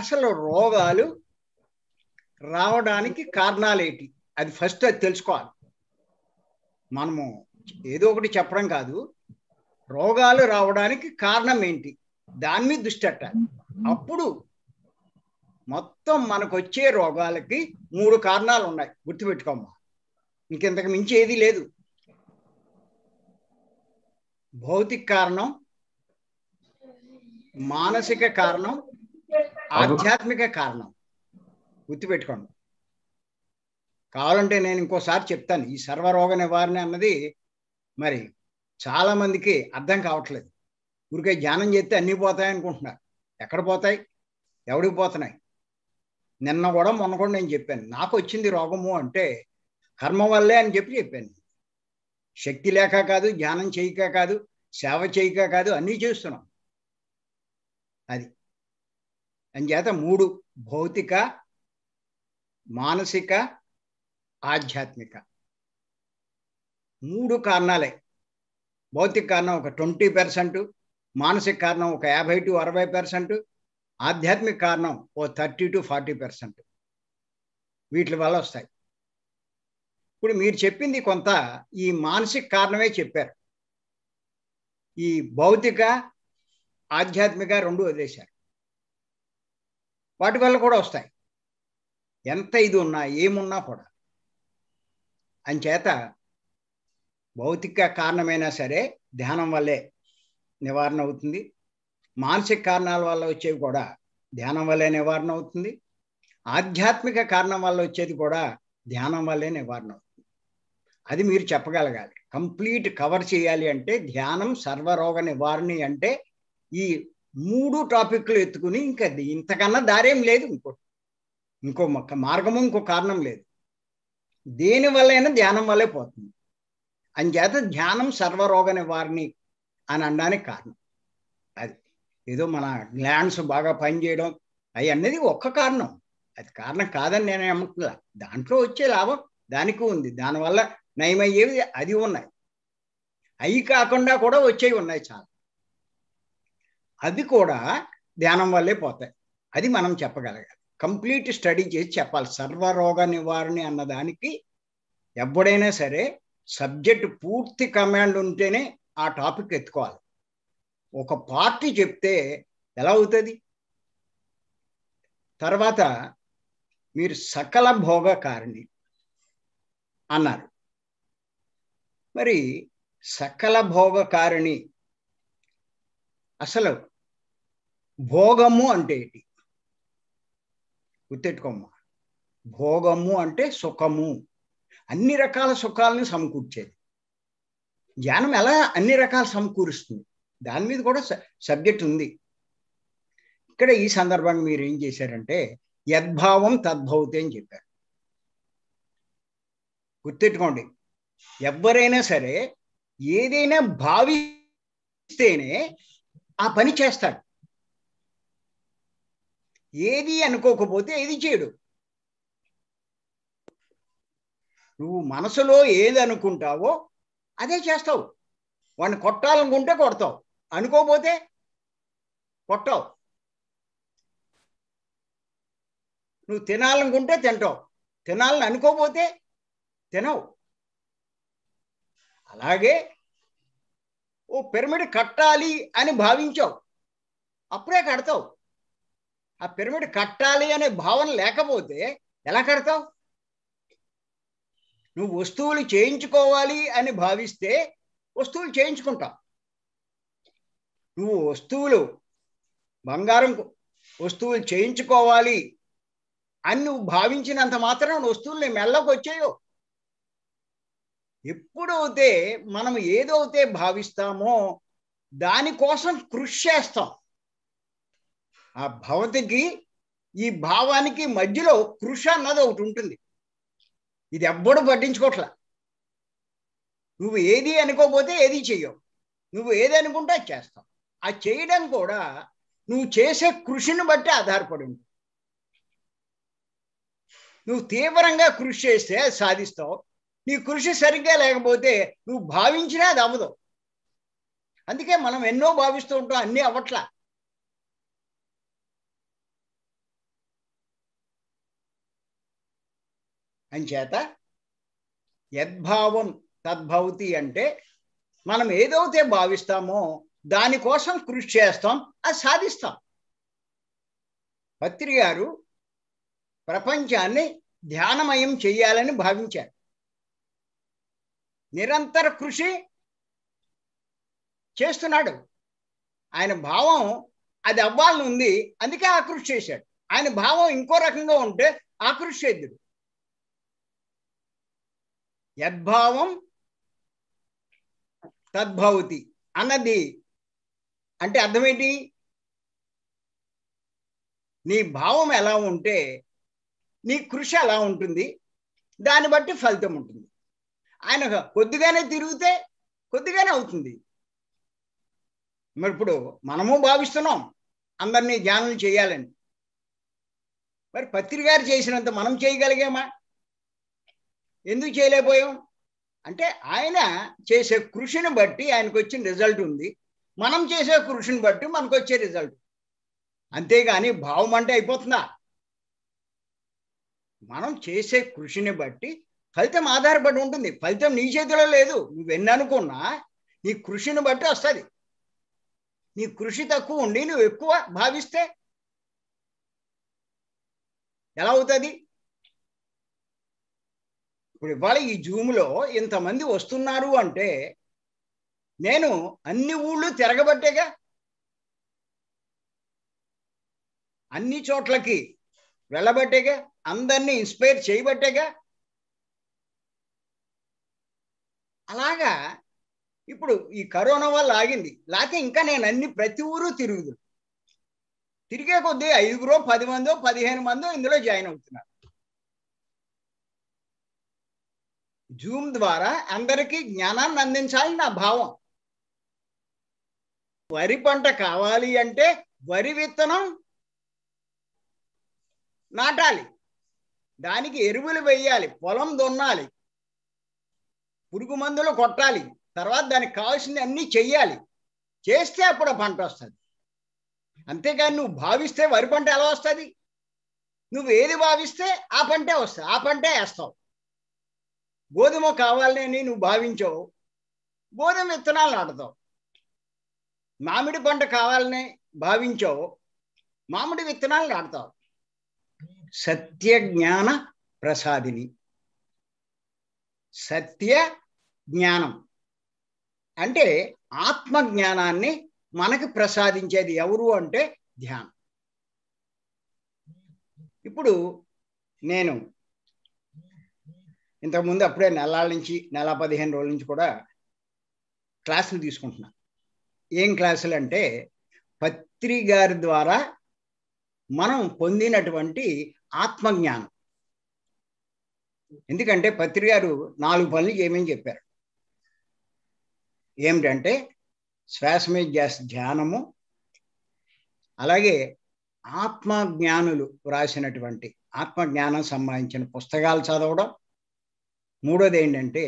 అసలు రోగాలు రావడానికి కారణాలు ఏంటి అది ఫస్ట్ అది తెలుసుకోవాలి మనము ఏదో ఒకటి చెప్పడం కాదు రోగాలు రావడానికి కారణం ఏంటి దాని మీద దృష్టి అట్టాలి అప్పుడు మొత్తం మనకు వచ్చే రోగాలకి మూడు కారణాలు ఉన్నాయి గుర్తుపెట్టుకోమ్మా ఇంకెంతకు మించి ఏది లేదు భౌతిక కారణం మానసిక కారణం ఆధ్యాత్మిక కారణం గుర్తుపెట్టుకోండి కావాలంటే నేను ఇంకోసారి చెప్తాను ఈ సర్వరోగ నివారణ అన్నది మరి చాలా మందికి అర్థం కావట్లేదు ఊరికే ధ్యానం చేస్తే అన్నీ పోతాయి అనుకుంటున్నారు ఎక్కడ పోతాయి ఎవడికి పోతున్నాయి నిన్న కూడా మొన్న కూడా నేను చెప్పాను నాకు వచ్చింది రోగము అంటే కర్మ వల్లే అని చెప్పి చెప్పాను శక్తి లేక కాదు ధ్యానం చేయక కాదు సేవ చేయక కాదు అన్నీ చేస్తున్నాం అది అంచేత మూడు భౌతిక మానసిక ఆధ్యాత్మిక మూడు కారణాలే భౌతిక కారణం ఒక ట్వంటీ పర్సెంట్ మానసిక కారణం ఒక యాభై టు అరవై పర్సెంట్ ఆధ్యాత్మిక కారణం ఓ థర్టీ టు ఫార్టీ పర్సెంట్ వీటి వల్ల వస్తాయి ఇప్పుడు మీరు చెప్పింది కొంత ఈ మానసిక కారణమే చెప్పారు ఈ భౌతిక ఆధ్యాత్మిక రెండు వదిలేశారు వాటి వల్ల కూడా వస్తాయి ఎంత ఇది ఉన్నా ఏమున్నా కూడా అంచేత భౌతిక కారణమైనా సరే ధ్యానం వల్లే నివారణ అవుతుంది మానసిక కారణాల వల్ల వచ్చేవి కూడా ధ్యానం వల్లే నివారణ అవుతుంది ఆధ్యాత్మిక కారణం వల్ల వచ్చేది కూడా ధ్యానం వల్లే నివారణ అవుతుంది అది మీరు చెప్పగలగాలి కంప్లీట్ కవర్ చేయాలి అంటే ధ్యానం సర్వరోగ నివారణ అంటే ఈ మూడు టాపిక్లు ఎత్తుకుని ఇంకా ఇంతకన్నా దారేం లేదు ఇంకో ఇంకో మార్గము ఇంకో కారణం లేదు దేని వల్లైనా ధ్యానం వల్లే పోతుంది అంచేత ధ్యానం సర్వరోగ నివారణి అని అనడానికి కారణం అది ఏదో మన గ్లాండ్స్ బాగా పనిచేయడం అవి అన్నది ఒక్క కారణం అది కారణం కాదని నేను అనుకున్నా దాంట్లో వచ్చే లాభం దానికి ఉంది దానివల్ల నయమయ్యేవి అది ఉన్నాయి అవి కాకుండా కూడా వచ్చేవి ఉన్నాయి చాలా అది కూడా ధ్యానం వల్లే పోతాయి అది మనం చెప్పగలగాలి కంప్లీట్ స్టడీ చేసి చెప్పాలి సర్వరోగ నివారణ అన్నదానికి ఎప్పుడైనా సరే సబ్జెక్ట్ పూర్తి కమాండ్ ఉంటేనే ఆ టాపిక్ ఎత్తుకోవాలి ఒక పార్టీ చెప్తే ఎలా అవుతుంది తర్వాత మీరు సకల భోగ కారిణి అన్నారు మరి సకల భోగ కారిణి అసలు భోగము అంటే ఏంటి గుర్తెట్టుకోమ్మా భోగము అంటే సుఖము అన్ని రకాల సుఖాలని సమకూర్చేది జ్ఞానం ఎలా అన్ని రకాలు సమకూరుస్తుంది దాని మీద కూడా సబ్జెక్ట్ ఉంది ఇక్కడ ఈ సందర్భంగా మీరు ఏం చేశారంటే యద్భావం తద్భవతే అని చెప్పారు గుర్తెట్టుకోండి ఎవరైనా సరే ఏదైనా భావిస్తేనే ఆ పని చేస్తాడు ఏది అనుకోకపోతే ఏది చేయడు నువ్వు మనసులో ఏది అనుకుంటావో అదే చేస్తావు వాడిని కొట్టాలనుకుంటే కొడతావు అనుకోపోతే కొట్టావు నువ్వు తినాలనుకుంటే తింటావు తినాలని అనుకోపోతే తినవు అలాగే ఓ పిరమిడ్ కట్టాలి అని భావించావు అప్పుడే కడతావు ఆ పిరమిడ్ కట్టాలి అనే భావన లేకపోతే ఎలా కడతావు నువ్వు వస్తువులు చేయించుకోవాలి అని భావిస్తే వస్తువులు చేయించుకుంటావు నువ్వు వస్తువులు బంగారం వస్తువులు చేయించుకోవాలి అని నువ్వు భావించినంత మాత్రం వస్తువులు నేను మెల్లకొచ్చేయో ఎప్పుడైతే మనం ఏదైతే భావిస్తామో దానికోసం కృషి చేస్తాం ఆ భవతికి ఈ భావానికి మధ్యలో కృషి అన్నది ఒకటి ఉంటుంది ఇది ఎవ్వడు పట్టించుకోట్లా నువ్వు ఏది అనుకోపోతే ఏది చెయ్యవు నువ్వు ఏది అనుకుంటే చేస్తావు ఆ చేయడం కూడా నువ్వు చేసే కృషిని బట్టి ఆధారపడి ఉంటుంది నువ్వు తీవ్రంగా కృషి చేస్తే సాధిస్తావు నీ కృషి సరిగ్గా లేకపోతే నువ్వు భావించినా అది అవ్వదు అందుకే మనం ఎన్నో భావిస్తూ ఉంటాం అన్నీ అవ్వట్లా అంచేత యద్భావం తద్భవతి అంటే మనం ఏదైతే భావిస్తామో దానికోసం కృషి చేస్తాం అది సాధిస్తాం పత్రి గారు ప్రపంచాన్ని ధ్యానమయం చేయాలని భావించారు నిరంతర కృషి చేస్తున్నాడు ఆయన భావం అది అవ్వాలని ఉంది అందుకే ఆ కృషి చేశాడు ఆయన భావం ఇంకో రకంగా ఉంటే ఆ కృషి యద్భావం తద్భవతి అన్నది అంటే అర్థమేంటి నీ భావం ఎలా ఉంటే నీ కృషి ఎలా ఉంటుంది దాన్ని బట్టి ఫలితం ఉంటుంది ఆయన కొద్దిగానే తిరిగితే కొద్దిగానే అవుతుంది మరి ఇప్పుడు మనము భావిస్తున్నాం అందరినీ ధ్యానం చేయాలని మరి పత్రికారు చేసినంత మనం చేయగలిగామా ఎందుకు చేయలేకపోయాం అంటే ఆయన చేసే కృషిని బట్టి ఆయనకు వచ్చిన రిజల్ట్ ఉంది మనం చేసే కృషిని బట్టి మనకు వచ్చే రిజల్ట్ అంతేగాని భావం అంటే అయిపోతుందా మనం చేసే కృషిని బట్టి ఫలితం ఆధారపడి ఉంటుంది ఫలితం నీ చేతిలో లేదు నువ్వు అనుకున్నా నీ కృషిని బట్టి వస్తుంది నీ కృషి తక్కువ ఉండి నువ్వు ఎక్కువ భావిస్తే ఎలా అవుతుంది ఇప్పుడు ఇవాళ ఈ జూమ్లో ఇంతమంది వస్తున్నారు అంటే నేను అన్ని ఊళ్ళు తిరగబట్టేగా అన్ని చోట్లకి వెళ్ళబట్టేగా అందరినీ ఇన్స్పైర్ చేయబట్టేగా అలాగా ఇప్పుడు ఈ కరోనా వల్ల ఆగింది లేకపోతే ఇంకా నేను అన్ని ప్రతి ఊరు తిరుగుదు తిరిగే కొద్దీ ఐదుగురో పది మందో పదిహేను మందో ఇందులో జాయిన్ అవుతున్నారు జూమ్ ద్వారా అందరికీ జ్ఞానాన్ని అందించాలి నా భావం వరి పంట కావాలి అంటే వరి విత్తనం నాటాలి దానికి ఎరువులు వేయాలి పొలం దున్నాలి పురుగు మందులు కొట్టాలి తర్వాత దానికి కావాల్సింది అన్నీ చెయ్యాలి చేస్తే అప్పుడు పంట వస్తుంది అంతేకాని నువ్వు భావిస్తే వరి పంట ఎలా వస్తుంది నువ్వు ఏది భావిస్తే ఆ పంటే వస్తుంది ఆ పంటే వేస్తావు గోధుమ కావాలని నువ్వు భావించావు గోధుమ విత్తనాలు నాటుతావు మామిడి పంట కావాలని భావించావు మామిడి విత్తనాలు నాటుతావు సత్య జ్ఞాన ప్రసాదిని సత్య జ్ఞానం అంటే ఆత్మ జ్ఞానాన్ని మనకి ప్రసాదించేది ఎవరు అంటే ధ్యానం ఇప్పుడు నేను ఇంతకుముందు అప్పుడే నెల నుంచి నెల పదిహేను రోజుల నుంచి కూడా క్లాసులు తీసుకుంటున్నాను ఏం క్లాసులు అంటే పత్రి గారి ద్వారా మనం పొందినటువంటి ఆత్మజ్ఞానం ఎందుకంటే పత్రి గారు నాలుగు పనులు చేయమని చెప్పారు ఏమిటంటే శ్వాస మీద ధ్యానము అలాగే ఆత్మ జ్ఞానులు వ్రాసినటువంటి ఆత్మజ్ఞానం సంబంధించిన పుస్తకాలు చదవడం మూడోది ఏంటంటే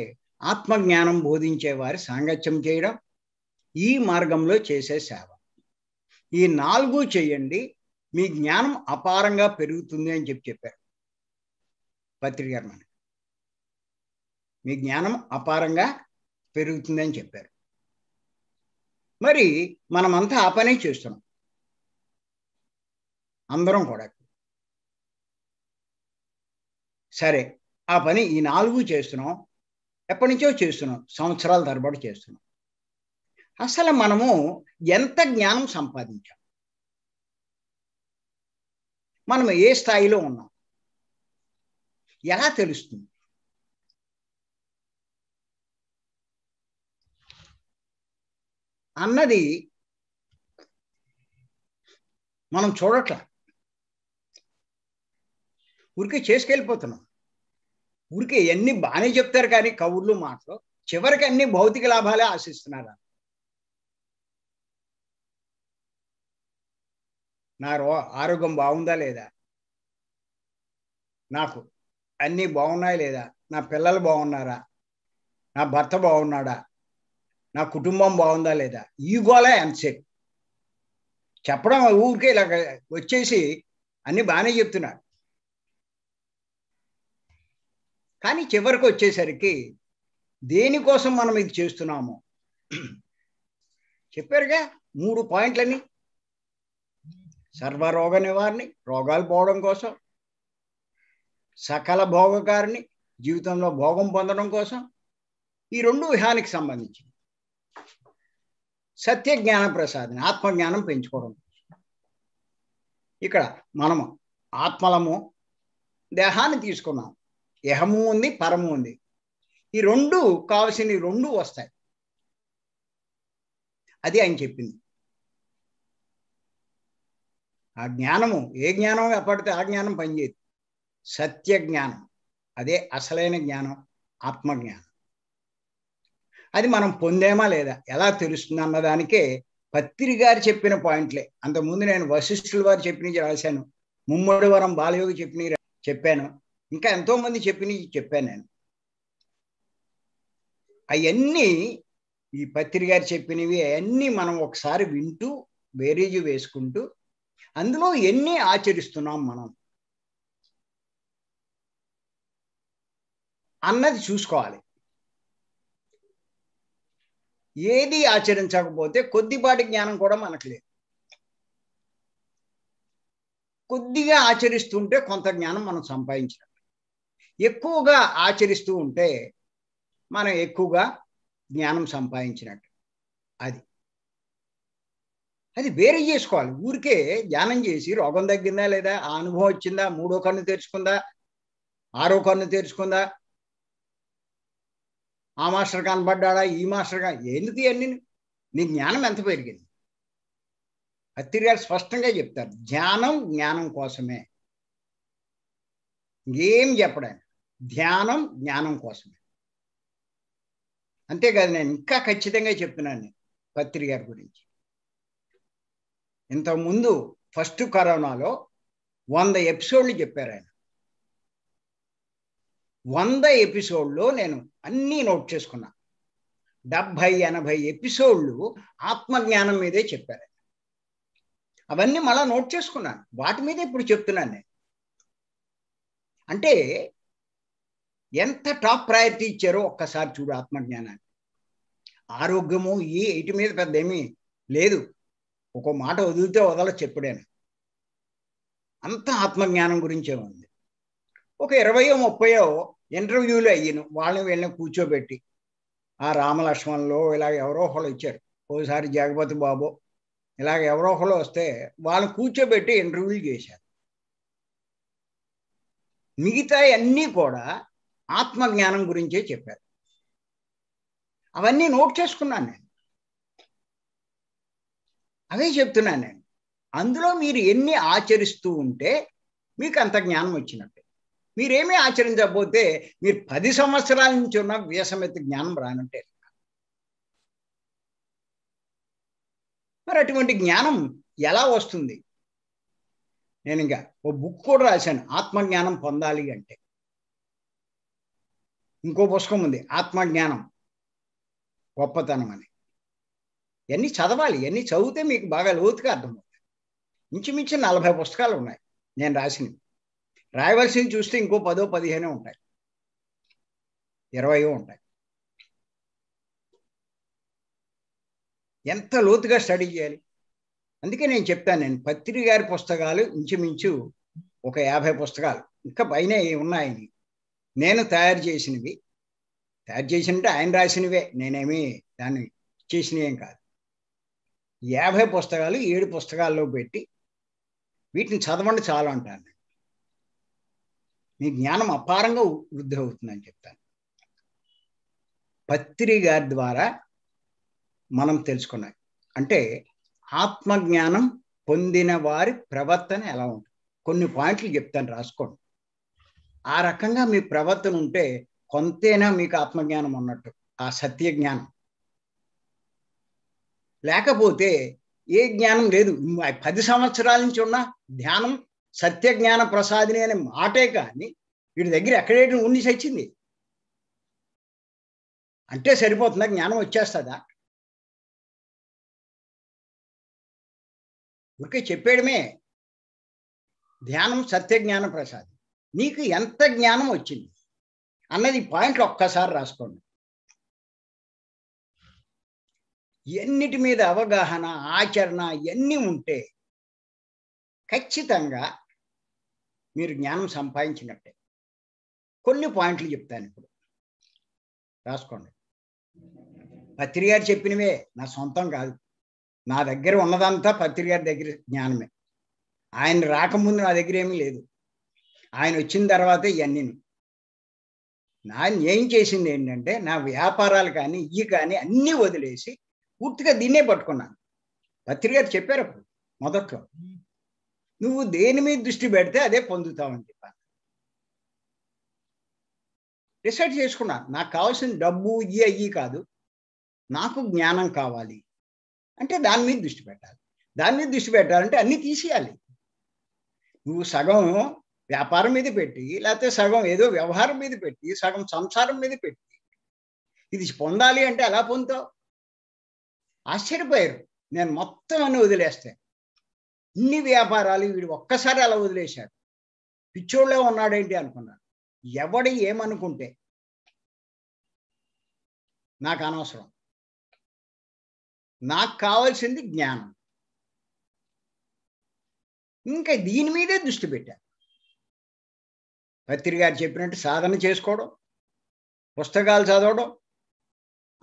ఆత్మజ్ఞానం బోధించే వారి సాంగత్యం చేయడం ఈ మార్గంలో చేసే సేవ ఈ నాలుగు చేయండి మీ జ్ఞానం అపారంగా పెరుగుతుంది అని చెప్పి చెప్పారు పత్రిక మీ జ్ఞానం అపారంగా పెరుగుతుంది అని చెప్పారు మరి మనమంతా ఆ పనే చేస్తున్నాం అందరం కూడా సరే ఆ పని ఈ నాలుగు చేస్తున్నాం ఎప్పటి నుంచో చేస్తున్నాం సంవత్సరాల తరబడి చేస్తున్నాం అసలు మనము ఎంత జ్ఞానం సంపాదించాం మనం ఏ స్థాయిలో ఉన్నాం ఎలా తెలుస్తుంది అన్నది మనం చూడట్ల ఊరికే చేసుకెళ్ళిపోతున్నాం ఊరికే ఎన్ని బాగానే చెప్తారు కానీ కవుర్లు మాటలు చివరికి అన్ని భౌతిక లాభాలే ఆశిస్తున్నారు నా రో ఆరోగ్యం బాగుందా లేదా నాకు అన్నీ బాగున్నాయా లేదా నా పిల్లలు బాగున్నారా నా భర్త బాగున్నాడా నా కుటుంబం బాగుందా లేదా ఈగోలే ఎంతసేపు చెప్పడం ఊరికే ఇలా వచ్చేసి అన్ని బాగానే చెప్తున్నాడు కానీ చివరికి వచ్చేసరికి దేనికోసం మనం ఇది చేస్తున్నాము చెప్పారుగా మూడు పాయింట్లని సర్వరోగ నివారణి రోగాలు పోవడం కోసం సకల భోగకారిని జీవితంలో భోగం పొందడం కోసం ఈ రెండు విహానికి సంబంధించి సత్య జ్ఞాన ప్రసాదిని ఆత్మజ్ఞానం పెంచుకోవడం ఇక్కడ మనము ఆత్మలము దేహాన్ని తీసుకున్నాం యహము ఉంది పరము ఉంది ఈ రెండు కావలసిన రెండు వస్తాయి అది ఆయన చెప్పింది ఆ జ్ఞానము ఏ జ్ఞానం ఎప్పటితే ఆ జ్ఞానం పనిచేయదు సత్య జ్ఞానం అదే అసలైన జ్ఞానం ఆత్మజ్ఞానం అది మనం పొందేమా లేదా ఎలా తెలుస్తుంది అన్నదానికే పత్రి గారు చెప్పిన పాయింట్లే అంతకుముందు నేను వశిష్ఠుల వారు చెప్పిన రాశాను వరం బాలయోగి చెప్పిన చెప్పాను ఇంకా ఎంతోమంది చెప్పిన చెప్పాను నేను అవన్నీ ఈ పత్రి గారు చెప్పినవి అవన్నీ మనం ఒకసారి వింటూ బేరేజీ వేసుకుంటూ అందులో ఎన్ని ఆచరిస్తున్నాం మనం అన్నది చూసుకోవాలి ఏది ఆచరించకపోతే కొద్దిపాటి జ్ఞానం కూడా మనకు లేదు కొద్దిగా ఆచరిస్తుంటే కొంత జ్ఞానం మనం సంపాదించినట్టు ఎక్కువగా ఆచరిస్తూ ఉంటే మనం ఎక్కువగా జ్ఞానం సంపాదించినట్టు అది అది వేరే చేసుకోవాలి ఊరికే ధ్యానం చేసి రోగం తగ్గిందా లేదా ఆ అనుభవం వచ్చిందా మూడో కన్ను తెరుచుకుందా ఆరో కన్ను తెరుచుకుందా ఆ మాస్టర్ కనబడ్డాడా ఈ మాస్టర్ ఎందుకు అన్ని నీ జ్ఞానం ఎంత పెరిగింది అత్తిరి గారు స్పష్టంగా చెప్తారు ధ్యానం జ్ఞానం కోసమే ఏం చెప్పడానికి ధ్యానం జ్ఞానం కోసమే అంతేకాదు నేను ఇంకా ఖచ్చితంగా చెప్తున్నాను పత్రి గారి గురించి ఇంతకుముందు ఫస్ట్ కరోనాలో వంద ఎపిసోడ్లు చెప్పారు ఆయన వంద ఎపిసోడ్లో నేను అన్నీ నోట్ చేసుకున్నా డెబ్భై ఎనభై ఎపిసోడ్లు ఆత్మజ్ఞానం మీదే చెప్పారు అవన్నీ మళ్ళా నోట్ చేసుకున్నాను వాటి మీదే ఇప్పుడు చెప్తున్నాను నేను అంటే ఎంత టాప్ ప్రయారిటీ ఇచ్చారో ఒక్కసారి చూడు ఆత్మజ్ఞానాన్ని ఆరోగ్యము ఈ ఇటు మీద పెద్ద ఏమీ లేదు ఒక మాట వదిలితే వదల చెప్పడాను అంత ఆత్మజ్ఞానం గురించే ఉంది ఒక ఇరవయో ముప్పయో ఇంటర్వ్యూలు అయ్యాను వాళ్ళని వీళ్ళని కూర్చోబెట్టి ఆ రామలక్ష్మణ్లో ఇలాగ ఎవరో ఒకళ్ళు ఇచ్చారు ఓసారి జగపతి బాబు ఇలాగ ఎవరో ఒకళ్ళు వస్తే వాళ్ళని కూర్చోబెట్టి ఇంటర్వ్యూలు చేశారు మిగతా అన్నీ కూడా ఆత్మజ్ఞానం గురించే చెప్పారు అవన్నీ నోట్ చేసుకున్నాను నేను అవే చెప్తున్నాను నేను అందులో మీరు ఎన్ని ఆచరిస్తూ ఉంటే మీకు అంత జ్ఞానం వచ్చినట్టు మీరేమీ ఆచరించకపోతే మీరు పది సంవత్సరాల నుంచి ఉన్న వ్యసమెత్తి జ్ఞానం రానంటే మరి అటువంటి జ్ఞానం ఎలా వస్తుంది నేను ఇంకా ఓ బుక్ కూడా రాశాను ఆత్మజ్ఞానం పొందాలి అంటే ఇంకో పుస్తకం ఉంది ఆత్మజ్ఞానం గొప్పతనం అని ఇవన్నీ చదవాలి ఇవన్నీ చదివితే మీకు బాగా లోతుగా అర్థమవుతుంది ఇంచుమించు నలభై పుస్తకాలు ఉన్నాయి నేను రాసినవి రాయవలసింది చూస్తే ఇంకో పదో పదిహేనే ఉంటాయి ఇరవయో ఉంటాయి ఎంత లోతుగా స్టడీ చేయాలి అందుకే నేను చెప్తాను నేను పత్రిక గారి పుస్తకాలు ఇంచుమించు ఒక యాభై పుస్తకాలు ఇంకా పైన ఉన్నాయి నేను తయారు చేసినవి తయారు చేసినట్టు ఆయన రాసినవే నేనేమి దాన్ని ఏం కాదు యాభై పుస్తకాలు ఏడు పుస్తకాల్లో పెట్టి వీటిని చదవండి చాలు అంటాను మీ జ్ఞానం అపారంగా వృద్ధి అవుతుందని చెప్తాను పత్రి గారి ద్వారా మనం తెలుసుకున్నాం అంటే ఆత్మజ్ఞానం పొందిన వారి ప్రవర్తన ఎలా ఉంటుంది కొన్ని పాయింట్లు చెప్తాను రాసుకోండి ఆ రకంగా మీ ప్రవర్తన ఉంటే కొంతైనా మీకు ఆత్మజ్ఞానం ఉన్నట్టు ఆ సత్య జ్ఞానం లేకపోతే ఏ జ్ఞానం లేదు పది సంవత్సరాల నుంచి ఉన్న ధ్యానం సత్యజ్ఞాన ప్రసాదిని అనే మాటే కానీ వీడి దగ్గర ఎక్కడేటి ఉండి చచ్చింది అంటే సరిపోతుందా జ్ఞానం వచ్చేస్తుందా ఊరికే చెప్పేయడమే ధ్యానం సత్యజ్ఞాన ప్రసాదం నీకు ఎంత జ్ఞానం వచ్చింది అన్నది పాయింట్లు ఒక్కసారి రాసుకోండి ఎన్నిటి మీద అవగాహన ఆచరణ ఇవన్నీ ఉంటే ఖచ్చితంగా మీరు జ్ఞానం సంపాదించినట్టే కొన్ని పాయింట్లు చెప్తాను ఇప్పుడు రాసుకోండి పత్రికారు చెప్పినవే నా సొంతం కాదు నా దగ్గర ఉన్నదంతా పత్రిగారి దగ్గర జ్ఞానమే ఆయన రాకముందు నా దగ్గర ఏమీ లేదు ఆయన వచ్చిన తర్వాత ఇవన్నీ నా ఏం చేసింది ఏంటంటే నా వ్యాపారాలు కానీ ఇవి కానీ అన్నీ వదిలేసి పూర్తిగా దీన్నే పట్టుకున్నాను పత్రికారు చెప్పారు అప్పుడు మొదట్లో నువ్వు దేని మీద దృష్టి పెడితే అదే అని చెప్పాను డిసైడ్ చేసుకున్నా నాకు కావాల్సిన డబ్బు ఇయ్యి అయ్యి కాదు నాకు జ్ఞానం కావాలి అంటే దాని మీద దృష్టి పెట్టాలి దాని మీద దృష్టి పెట్టాలంటే అన్నీ తీసేయాలి నువ్వు సగం వ్యాపారం మీద పెట్టి లేకపోతే సగం ఏదో వ్యవహారం మీద పెట్టి సగం సంసారం మీద పెట్టి ఇది పొందాలి అంటే ఎలా పొందుతావు ఆశ్చర్యపోయారు నేను మొత్తం అన్ని వదిలేస్తాను ఇన్ని వ్యాపారాలు వీడు ఒక్కసారి అలా వదిలేశాడు పిచ్చోళ్ళే ఉన్నాడేంటి అనుకున్నాడు ఎవడు ఏమనుకుంటే నాకు అనవసరం నాకు కావాల్సింది జ్ఞానం ఇంకా దీని మీదే దృష్టి పెట్టారు పత్రి గారు చెప్పినట్టు సాధన చేసుకోవడం పుస్తకాలు చదవడం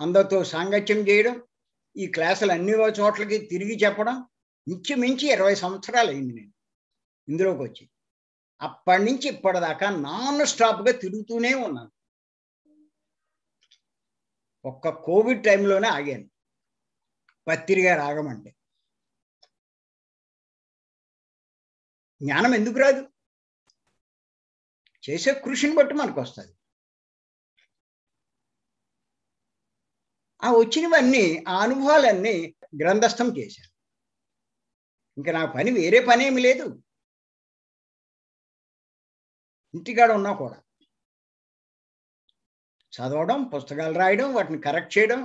అందరితో సాంగత్యం చేయడం ఈ క్లాసులు అన్ని చోట్లకి తిరిగి చెప్పడం ఇంచుమించి ఇరవై సంవత్సరాలు అయింది నేను ఇందులోకి వచ్చి అప్పటి నుంచి ఇప్పటిదాకా నాన్ స్టాప్గా తిరుగుతూనే ఉన్నాను ఒక్క కోవిడ్ టైంలోనే ఆగాను పత్తిరిగా రాగమండి జ్ఞానం ఎందుకు రాదు చేసే కృషిని బట్టి మనకు వస్తుంది ఆ వచ్చినవన్నీ ఆ అనుభవాలన్నీ గ్రంథస్థం చేశాను ఇంకా నా పని వేరే పనేమి లేదు ఇంటికాడ ఉన్నా కూడా చదవడం పుస్తకాలు రాయడం వాటిని కరెక్ట్ చేయడం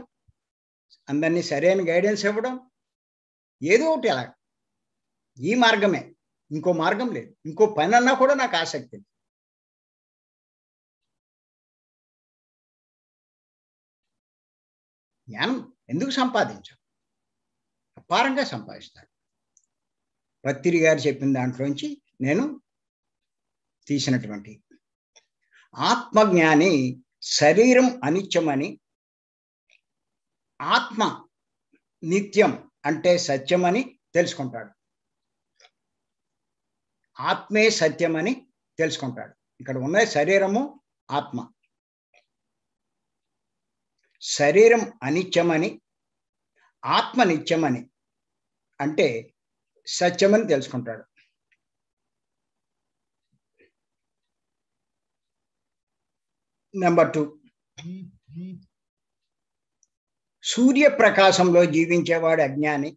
అందరినీ సరైన గైడెన్స్ ఇవ్వడం ఏదో ఒకటి ఎలా ఈ మార్గమే ఇంకో మార్గం లేదు ఇంకో పని అన్నా కూడా నాకు ఆసక్తి జ్ఞానం ఎందుకు సంపాదించాం అపారంగా సంపాదిస్తారు పత్తిరి గారు చెప్పిన దాంట్లోంచి నేను తీసినటువంటి ఆత్మజ్ఞాని శరీరం అనిత్యమని ఆత్మ నిత్యం అంటే సత్యమని తెలుసుకుంటాడు ఆత్మే సత్యమని తెలుసుకుంటాడు ఇక్కడ ఉన్న శరీరము ఆత్మ శరీరం అనిత్యమని ఆత్మ నిత్యమని అంటే సత్యమని తెలుసుకుంటాడు నెంబర్ టూ సూర్యప్రకాశంలో జీవించేవాడు అజ్ఞాని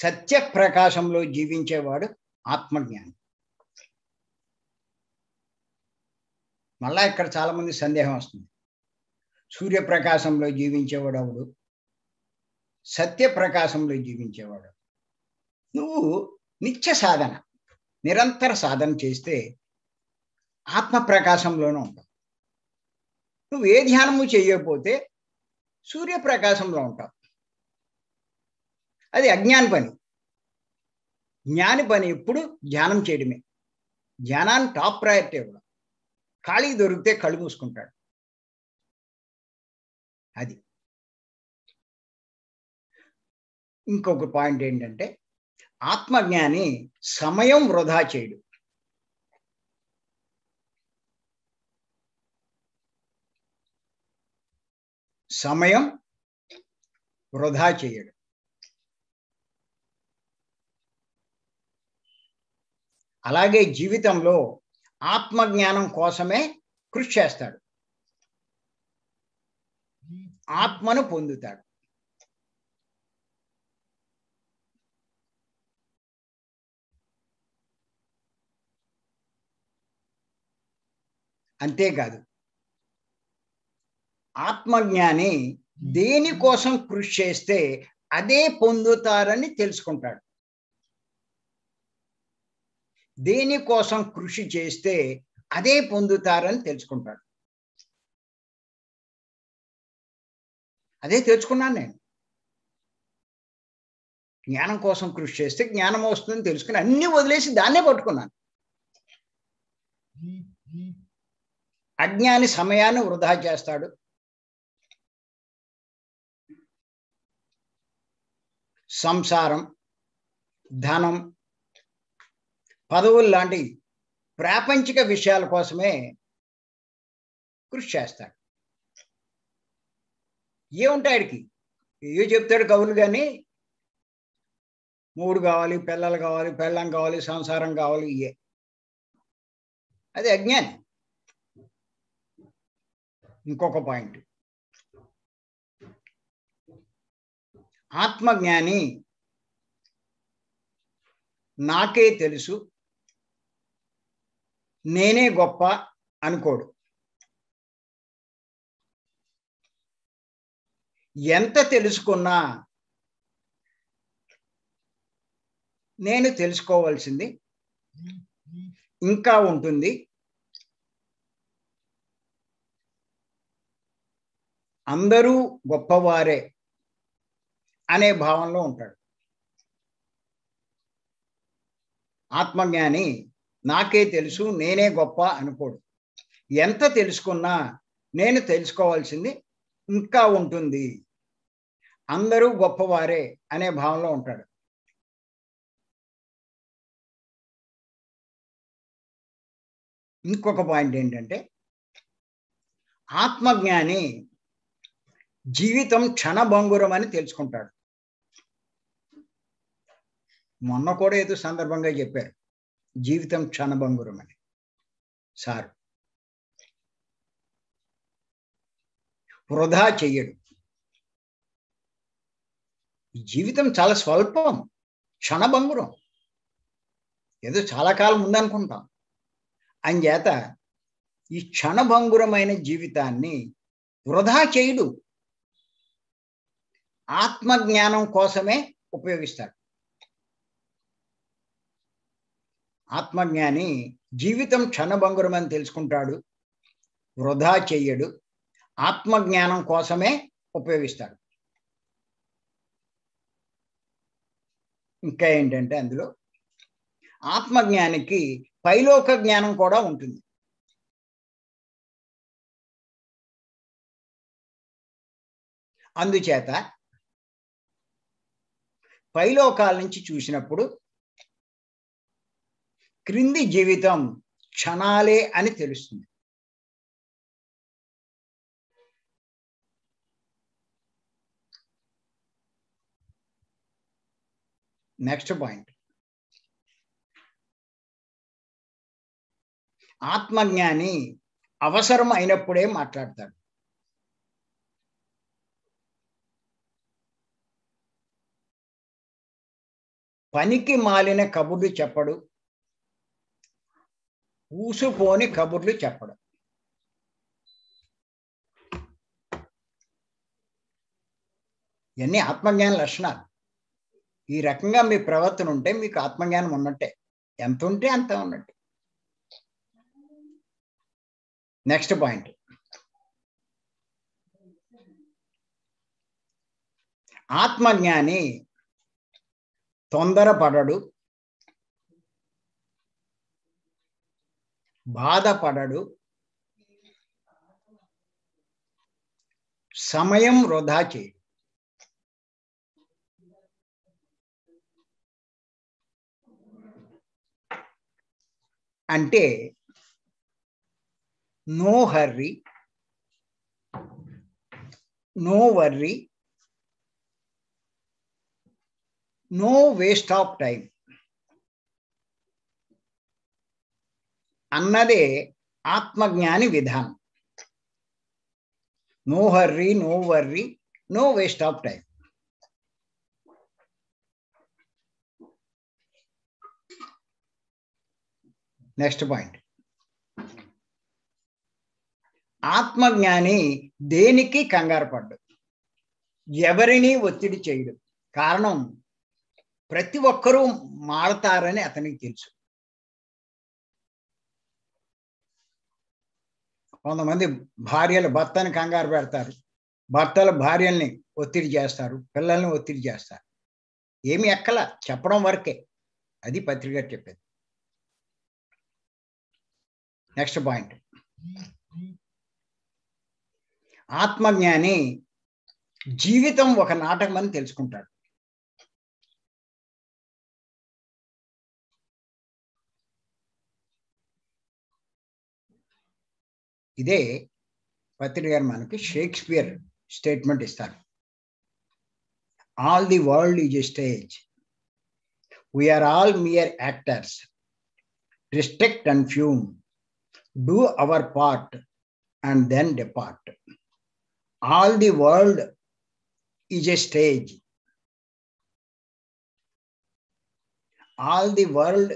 సత్య ప్రకాశంలో జీవించేవాడు ఆత్మజ్ఞాని మళ్ళా ఇక్కడ చాలామంది సందేహం వస్తుంది సూర్యప్రకాశంలో జీవించేవాడు ఎవడు సత్య ప్రకాశంలో జీవించేవాడు నువ్వు నిత్య సాధన నిరంతర సాధన చేస్తే ఆత్మ ప్రకాశంలోనే ఉంటావు నువ్వు ఏ ధ్యానము చేయకపోతే సూర్యప్రకాశంలో ఉంటావు అది అజ్ఞాని పని జ్ఞాని పని ఎప్పుడు ధ్యానం చేయడమే ధ్యానాన్ని టాప్ ప్రయారిటీ ఇవ్వడం ఖాళీ దొరికితే కళ్ళు మూసుకుంటాడు అది ఇంకొక పాయింట్ ఏంటంటే ఆత్మజ్ఞాని సమయం వృధా చేయడు సమయం వృధా చేయడు అలాగే జీవితంలో ఆత్మజ్ఞానం కోసమే కృషి చేస్తాడు ఆత్మను పొందుతాడు అంతేకాదు ఆత్మజ్ఞాని దేనికోసం కృషి చేస్తే అదే పొందుతారని తెలుసుకుంటాడు దేనికోసం కృషి చేస్తే అదే పొందుతారని తెలుసుకుంటాడు అదే తెలుసుకున్నాను నేను జ్ఞానం కోసం కృషి చేస్తే జ్ఞానం వస్తుందని తెలుసుకుని అన్నీ వదిలేసి దాన్నే పట్టుకున్నాను అజ్ఞాని సమయాన్ని వృధా చేస్తాడు సంసారం ధనం పదవులు లాంటి ప్రాపంచిక విషయాల కోసమే కృషి చేస్తాడు ఏముంటాయి ఆడికి ఏ చెప్తాడు కవులు కానీ మూడు కావాలి పిల్లలు కావాలి పెళ్ళం కావాలి సంసారం కావాలి ఇయే అది అజ్ఞాని ఇంకొక పాయింట్ ఆత్మజ్ఞాని నాకే తెలుసు నేనే గొప్ప అనుకోడు ఎంత తెలుసుకున్నా నేను తెలుసుకోవాల్సింది ఇంకా ఉంటుంది అందరూ గొప్పవారే అనే భావంలో ఉంటాడు ఆత్మజ్ఞాని నాకే తెలుసు నేనే గొప్ప అనుకోడు ఎంత తెలుసుకున్నా నేను తెలుసుకోవాల్సింది ఇంకా ఉంటుంది అందరూ గొప్పవారే అనే భావంలో ఉంటాడు ఇంకొక పాయింట్ ఏంటంటే ఆత్మజ్ఞాని జీవితం క్షణభంగురం అని తెలుసుకుంటాడు మొన్న కూడా ఏదో సందర్భంగా చెప్పారు జీవితం క్షణభంగురం అని సారు వృధా చెయ్యడు జీవితం చాలా స్వల్పం క్షణభంగురం ఏదో చాలా కాలం ఉందనుకుంటాం అంచేత ఈ క్షణభంగురమైన జీవితాన్ని వృధా చేయడు ఆత్మజ్ఞానం కోసమే ఉపయోగిస్తాడు ఆత్మజ్ఞాని జీవితం క్షణభంగురమని తెలుసుకుంటాడు వృధా చెయ్యడు ఆత్మజ్ఞానం కోసమే ఉపయోగిస్తాడు ఇంకా ఏంటంటే అందులో ఆత్మజ్ఞానికి పైలోక జ్ఞానం కూడా ఉంటుంది అందుచేత పైలోకాల నుంచి చూసినప్పుడు క్రింది జీవితం క్షణాలే అని తెలుస్తుంది నెక్స్ట్ పాయింట్ ఆత్మజ్ఞాని అవసరం అయినప్పుడే మాట్లాడతాడు పనికి మాలిన కబుర్లు చెప్పడు ఊసుపోని కబుర్లు చెప్పడు ఇవన్నీ ఆత్మజ్ఞాన లక్షణాలు ఈ రకంగా మీ ప్రవర్తన ఉంటే మీకు ఆత్మజ్ఞానం ఉన్నట్టే ఎంత ఉంటే అంత ఉన్నట్టే నెక్స్ట్ పాయింట్ ఆత్మజ్ఞాని తొందరపడడు బాధపడడు సమయం వృధా చేయడు అంటే no hurry no worry no waste of time అన్నదే ఆత్మజ్ఞాని విధానం no hurry no worry no waste of time next point ఆత్మజ్ఞాని దేనికి కంగారు పడ్డు ఎవరిని ఒత్తిడి చేయడు కారణం ప్రతి ఒక్కరూ మారతారని అతనికి తెలుసు కొంతమంది భార్యలు భర్తని కంగారు పెడతారు భర్తలు భార్యల్ని ఒత్తిడి చేస్తారు పిల్లల్ని ఒత్తిడి చేస్తారు ఏమి ఎక్కల చెప్పడం వరకే అది పత్రిక చెప్పేది నెక్స్ట్ పాయింట్ ఆత్మజ్ఞాని జీవితం ఒక నాటకం అని తెలుసుకుంటాడు ఇదే పత్రిక గారు మనకి షేక్స్పియర్ స్టేట్మెంట్ ఇస్తారు all the world is a stage we're all mere actors restrict and fume do our part and then part all the world is a stage all the world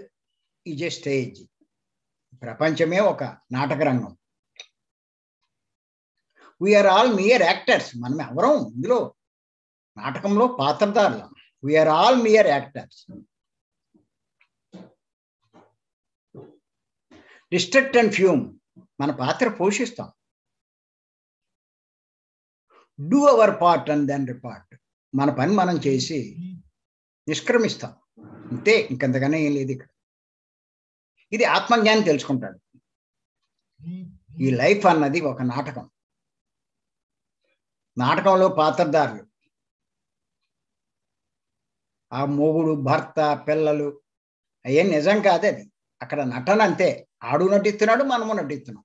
is a stage ప్రపంచమే ఒక నాటకరంగం we're all mere actors మనం ఎవరం ఇందులో నాటకంలో పాత్రదారులం we're all mere actors district and fume మన పాత్ర పోషిస్తాం do our part and then depart మన పని మనం చేసి నిష్క్రమిస్తాం అంతే ఇంకెంతగానే ఏం లేదు ఇక్కడ ఇది ఆత్మజ్ఞానం తెలుసుకుంటాడు ఈ లైఫ్ అన్నది ఒక నాటకం నాటకంలో పాత్రధారులు ఆ మొగుడు భర్త పిల్లలు అయ్యే నిజం కాదు అది అక్కడ నటన అంతే ఆడు నటిస్తున్నాడు మనము నటిస్తున్నాం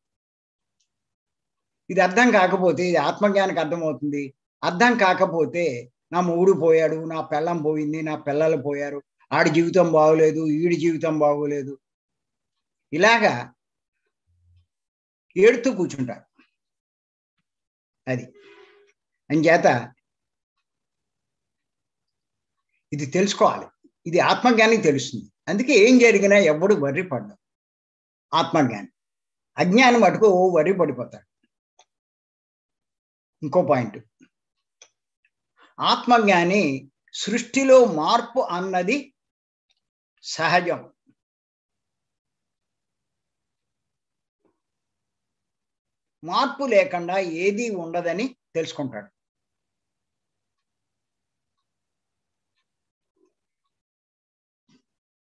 ఇది అర్థం కాకపోతే ఇది ఆత్మజ్ఞానికి అర్థమవుతుంది అర్థం కాకపోతే నా మొగుడు పోయాడు నా పిల్లం పోయింది నా పిల్లలు పోయారు ఆడి జీవితం బాగోలేదు ఈడి జీవితం బాగోలేదు ఇలాగా ఏడుతూ కూర్చుంటారు అది అంచేత ఇది తెలుసుకోవాలి ఇది ఆత్మజ్ఞానికి తెలుస్తుంది అందుకే ఏం జరిగినా ఎవడు వర్రి పడ్డం ఆత్మజ్ఞానం అజ్ఞానం మటుకు వర్రి పడిపోతాడు ఇంకో పాయింట్ ఆత్మజ్ఞాని సృష్టిలో మార్పు అన్నది సహజం మార్పు లేకుండా ఏదీ ఉండదని తెలుసుకుంటాడు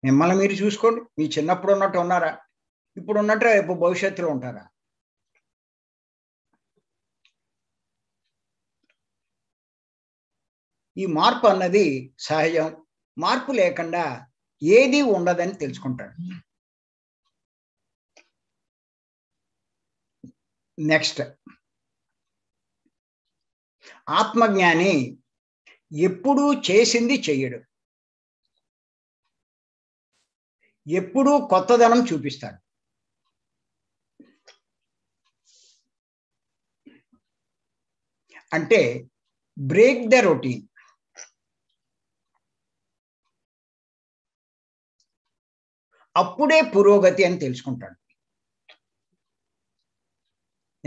మిమ్మల్ని మీరు చూసుకోండి మీ చిన్నప్పుడు ఉన్నట్టు ఉన్నారా ఇప్పుడు ఉన్నట్టు రేపు భవిష్యత్తులో ఉంటారా ఈ మార్పు అన్నది సహజం మార్పు లేకుండా ఏది ఉండదని తెలుసుకుంటాడు నెక్స్ట్ ఆత్మజ్ఞాని ఎప్పుడూ చేసింది చెయ్యడు ఎప్పుడూ కొత్తదనం చూపిస్తాడు అంటే బ్రేక్ ద రొటీన్ అప్పుడే పురోగతి అని తెలుసుకుంటాడు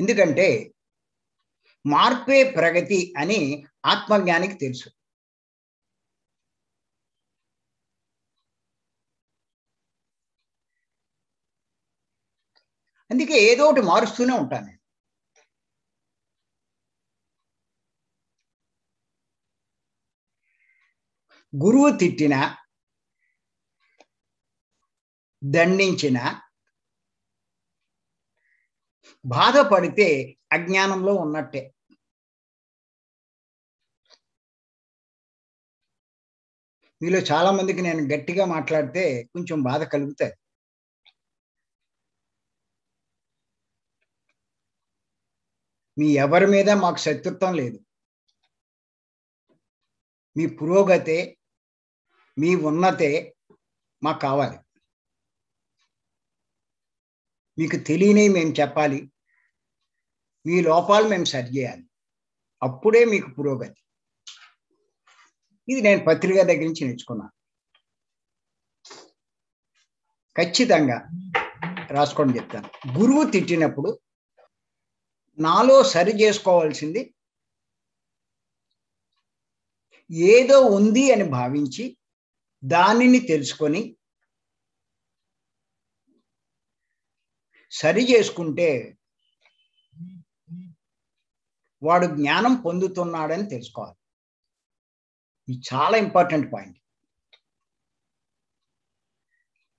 ఎందుకంటే మార్పే ప్రగతి అని ఆత్మజ్ఞానికి తెలుసు అందుకే ఏదో ఒకటి మారుస్తూనే ఉంటాను నేను గురువు తిట్టిన దండించిన బాధపడితే అజ్ఞానంలో ఉన్నట్టే మీలో చాలామందికి నేను గట్టిగా మాట్లాడితే కొంచెం బాధ కలుగుతుంది మీ ఎవరి మీద మాకు శత్రుత్వం లేదు మీ పురోగతే మీ ఉన్నతే మాకు కావాలి మీకు తెలియని మేము చెప్పాలి మీ లోపాలు మేము సరి చేయాలి అప్పుడే మీకు పురోగతి ఇది నేను పత్రిక దగ్గర నుంచి నేర్చుకున్నాను ఖచ్చితంగా రాసుకోండి చెప్తాను గురువు తిట్టినప్పుడు నాలో సరి చేసుకోవాల్సింది ఏదో ఉంది అని భావించి దానిని తెలుసుకొని సరి చేసుకుంటే వాడు జ్ఞానం పొందుతున్నాడని తెలుసుకోవాలి ఇది చాలా ఇంపార్టెంట్ పాయింట్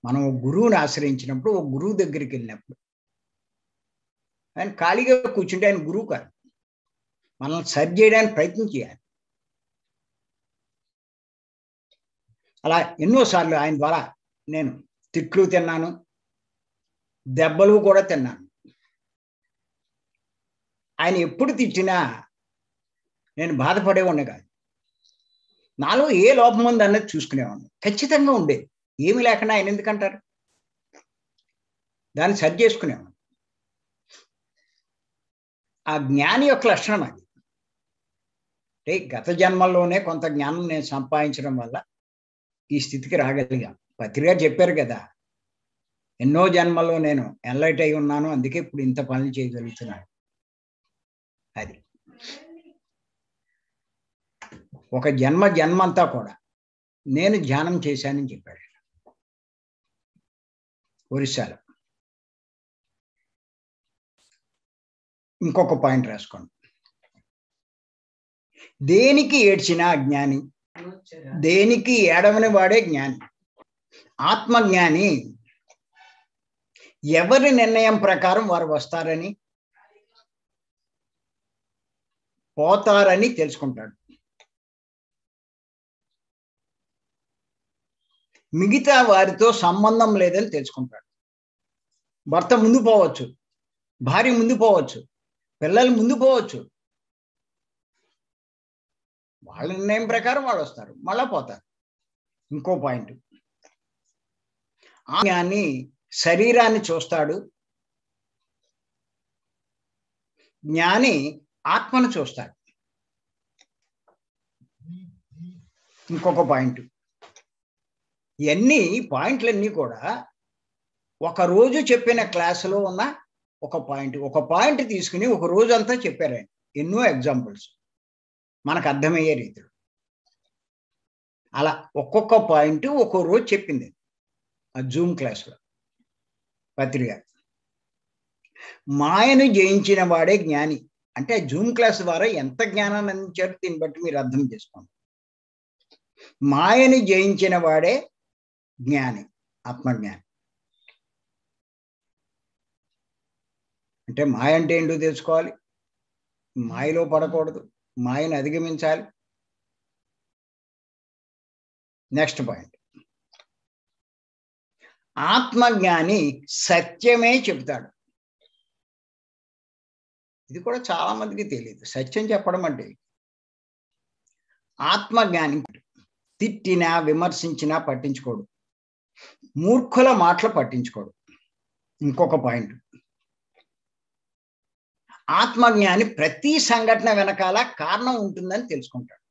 మనం గురువుని ఆశ్రయించినప్పుడు గురువు దగ్గరికి వెళ్ళినప్పుడు ఆయన ఖాళీగా కూర్చుంటే ఆయన గురువు కాదు మనల్ని సరి చేయడానికి ప్రయత్నం చేయాలి అలా ఎన్నోసార్లు ఆయన ద్వారా నేను తిట్లు తిన్నాను దెబ్బలు కూడా తిన్నాను ఆయన ఎప్పుడు తిట్టినా నేను బాధపడేవాడిని కాదు నాలో ఏ లోపం ఉంది అన్నది చూసుకునేవాడిని ఖచ్చితంగా ఉండేది ఏమి లేకుండా ఆయన ఎందుకంటారు దాన్ని సరి చేసుకునేవాడిని ఆ జ్ఞాని యొక్క లక్షణం అది అంటే గత జన్మల్లోనే కొంత జ్ఞానం నేను సంపాదించడం వల్ల ఈ స్థితికి రాగలిగా పత్రిక చెప్పారు కదా ఎన్నో జన్మల్లో నేను ఎన్లైట్ అయి ఉన్నాను అందుకే ఇప్పుడు ఇంత పనులు చేయగలుగుతున్నాను అది ఒక జన్మ జన్మంతా కూడా నేను ధ్యానం చేశానని చెప్పాడు ఒరిస్సాలో ఇంకొక పాయింట్ రాసుకోండి దేనికి ఏడ్చినా అజ్ఞాని దేనికి ఏడవని వాడే జ్ఞాని ఆత్మజ్ఞాని ఎవరి నిర్ణయం ప్రకారం వారు వస్తారని పోతారని తెలుసుకుంటాడు మిగతా వారితో సంబంధం లేదని తెలుసుకుంటాడు భర్త ముందు పోవచ్చు భార్య ముందు పోవచ్చు పిల్లలు ముందు పోవచ్చు వాళ్ళ నిర్ణయం ప్రకారం వాళ్ళు వస్తారు మళ్ళా పోతారు ఇంకో పాయింట్ ఆజ్ఞాన్ని శరీరాన్ని చూస్తాడు జ్ఞాని ఆత్మను చూస్తాడు ఇంకొక పాయింట్ ఇవన్నీ పాయింట్లన్నీ కూడా ఒక రోజు చెప్పిన క్లాసులో ఉన్న ఒక పాయింట్ ఒక పాయింట్ తీసుకుని ఒక రోజంతా చెప్పారు ఎన్నో ఎగ్జాంపుల్స్ మనకు అర్థమయ్యే రీతిలో అలా ఒక్కొక్క పాయింట్ ఒక్కో రోజు చెప్పింది ఆ జూమ్ క్లాస్లో పత్రిక మాయను జయించిన వాడే జ్ఞాని అంటే జూమ్ క్లాస్ ద్వారా ఎంత జ్ఞానాన్ని అందించారు దీన్ని బట్టి మీరు అర్థం చేసుకోండి మాయను జయించిన వాడే జ్ఞాని ఆత్మజ్ఞాని అంటే మాయ అంటే ఏంటో తెలుసుకోవాలి మాయలో పడకూడదు మాయను అధిగమించాలి నెక్స్ట్ పాయింట్ ఆత్మజ్ఞాని సత్యమే చెబుతాడు ఇది కూడా చాలా మందికి తెలియదు సత్యం చెప్పడం అంటే ఆత్మజ్ఞాని తిట్టినా విమర్శించినా పట్టించుకోడు మూర్ఖుల మాటలు పట్టించుకోడు ఇంకొక పాయింట్ ఆత్మజ్ఞాని ప్రతి సంఘటన వెనకాల కారణం ఉంటుందని తెలుసుకుంటాడు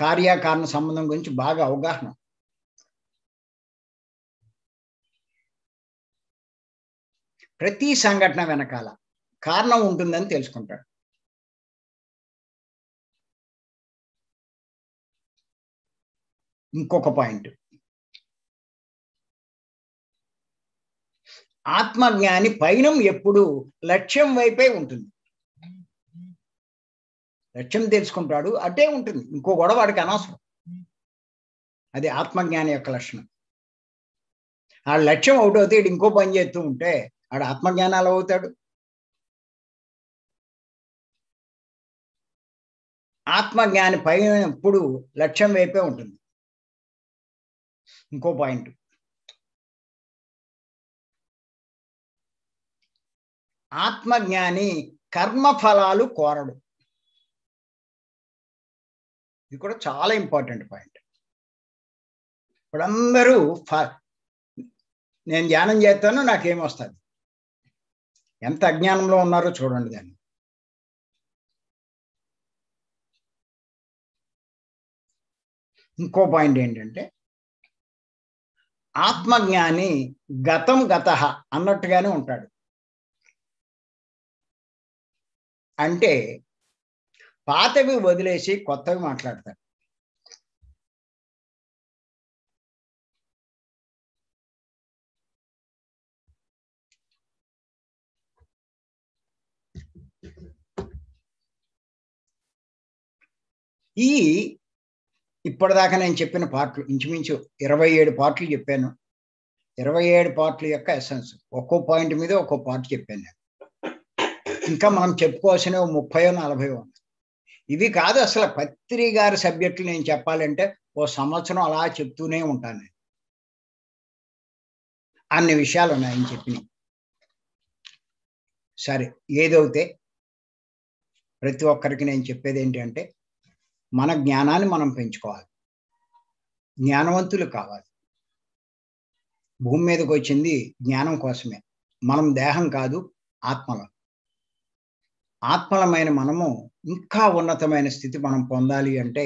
కార్యకారణ సంబంధం గురించి బాగా అవగాహన ప్రతి సంఘటన వెనకాల కారణం ఉంటుందని తెలుసుకుంటాడు ఇంకొక పాయింట్ ఆత్మజ్ఞాని పైన ఎప్పుడు లక్ష్యం వైపే ఉంటుంది లక్ష్యం తెలుసుకుంటాడు అటే ఉంటుంది ఇంకో గొడవ వాడికి అనవసరం అది ఆత్మజ్ఞాని యొక్క లక్షణం ఆ లక్ష్యం ఒకటవుతే అవుతే ఇంకో పని చేస్తూ ఉంటే ఆడు ఆత్మజ్ఞానాలు అవుతాడు ఆత్మజ్ఞాని పైన ఎప్పుడు లక్ష్యం వైపే ఉంటుంది ఇంకో పాయింట్ ఆత్మజ్ఞాని కర్మఫలాలు కోరడు ఇది కూడా చాలా ఇంపార్టెంట్ పాయింట్ ఇప్పుడందరూ నేను ధ్యానం చేస్తాను నాకేమొస్తుంది ఎంత అజ్ఞానంలో ఉన్నారో చూడండి దాన్ని ఇంకో పాయింట్ ఏంటంటే ఆత్మజ్ఞాని గతం గత అన్నట్టుగానే ఉంటాడు అంటే పాతవి వదిలేసి కొత్తవి మాట్లాడతారు ఈ ఇప్పటిదాకా నేను చెప్పిన పాటలు ఇంచుమించు ఇరవై ఏడు పాటలు చెప్పాను ఇరవై ఏడు పాటల యొక్క ఎసెన్స్ ఒక్కో పాయింట్ మీద ఒక్కో పాట చెప్పాను నేను ఇంకా మనం చెప్పుకోవాల్సినవి ముప్పై నలభై ఉంది ఇవి కాదు అసలు పత్రి గారి సబ్జెక్టులు నేను చెప్పాలంటే ఓ సంవత్సరం అలా చెప్తూనే ఉంటాను అన్ని విషయాలు ఉన్నాయి ఆయన సరే ఏదైతే ప్రతి ఒక్కరికి నేను చెప్పేది ఏంటంటే మన జ్ఞానాన్ని మనం పెంచుకోవాలి జ్ఞానవంతులు కావాలి భూమి మీదకి వచ్చింది జ్ఞానం కోసమే మనం దేహం కాదు ఆత్మలం ఆత్మలమైన మనము ఇంకా ఉన్నతమైన స్థితి మనం పొందాలి అంటే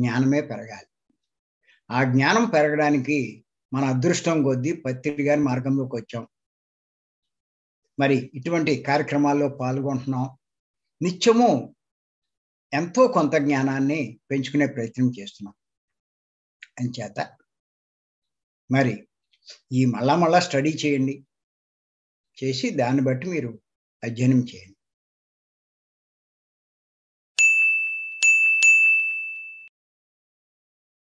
జ్ఞానమే పెరగాలి ఆ జ్ఞానం పెరగడానికి మన అదృష్టం కొద్దీ పత్రిడి గారి మార్గంలోకి వచ్చాం మరి ఇటువంటి కార్యక్రమాల్లో పాల్గొంటున్నాం నిత్యము ఎంతో కొంత జ్ఞానాన్ని పెంచుకునే ప్రయత్నం చేస్తున్నాం చేత మరి ఈ మళ్ళా మళ్ళా స్టడీ చేయండి చేసి దాన్ని బట్టి మీరు అధ్యయనం చేయండి